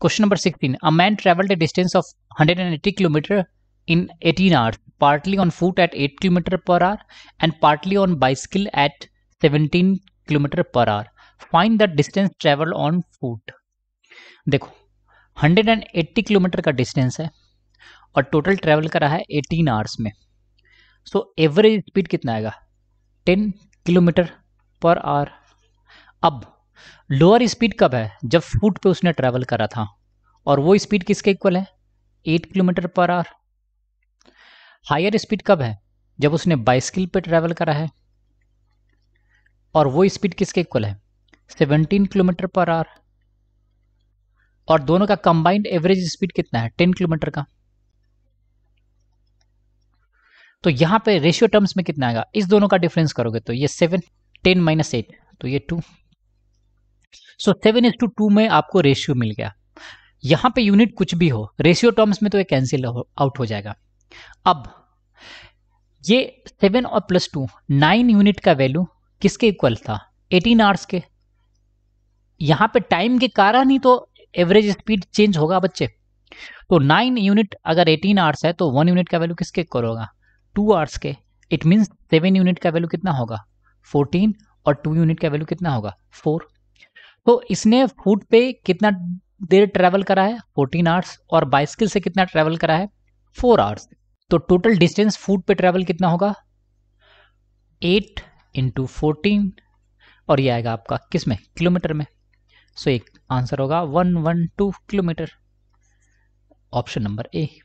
question number sixteen a man travelled a distance of hundred and eighty kilometre in eighteen hours partly on foot at eight kilometre per hour and partly on bicycle at seventeen kilometre per hour find the distance travel on foot देखो hundred and eighty kilometre का distance है और total travel करा है eighteen hours में so average speed कितना आएगा ten kilometre per hour अब लोअर स्पीड कब है जब फुट पे उसने ट्रैवल करा था और वो स्पीड किसके इक्वल है eight kilometre per hour higher speed कब है जब उसने बाइस्किल पे ट्रैवल करा है और वो स्पीड किसके इक्वल है 17 किलोमीटर पर आवर और दोनों का कंबाइंड एवरेज स्पीड कितना है 10 किलोमीटर का तो यहां पे रेशियो टर्म्स में कितना आएगा इस दोनों का डिफरेंस करोगे तो ये 7 10 माइनस एट तो ये 2 so seven is two two में आपको रेशियो मिल गया यहां पे यूनिट कुछ भी हो रेशियो टर्म्स में तो ये कैंसिल आउट हो जाएगा अब ये सेवन और प्लस टू नाइन यूनिट का वैल्यू किसके इक्वल था एटीन आवर्स के यहां पे टाइम के कारण ही तो एवरेज स्पीड चेंज होगा बच्चे तो नाइन यूनिट अगर एटीन आवर्स है तो वन यूनिट का वैल्यू किसके इक्वल होगा टू आवर्स के इट मीन सेवन यूनिट का वैल्यू कितना होगा फोर्टीन और टू यूनिट का वैल्यू कितना होगा फोर तो इसने फूड पे कितना देर ट्रैवल करा है फोर्टीन आवर्स और बाइस्किल से कितना ट्रैवल करा है फोर आवर्स तो टोटल डिस्टेंस फूड पे ट्रैवल कितना होगा एट इंटू फोर्टीन और ये आएगा आपका किस में किलोमीटर में सो so, एक आंसर होगा one one two kilometre option number ए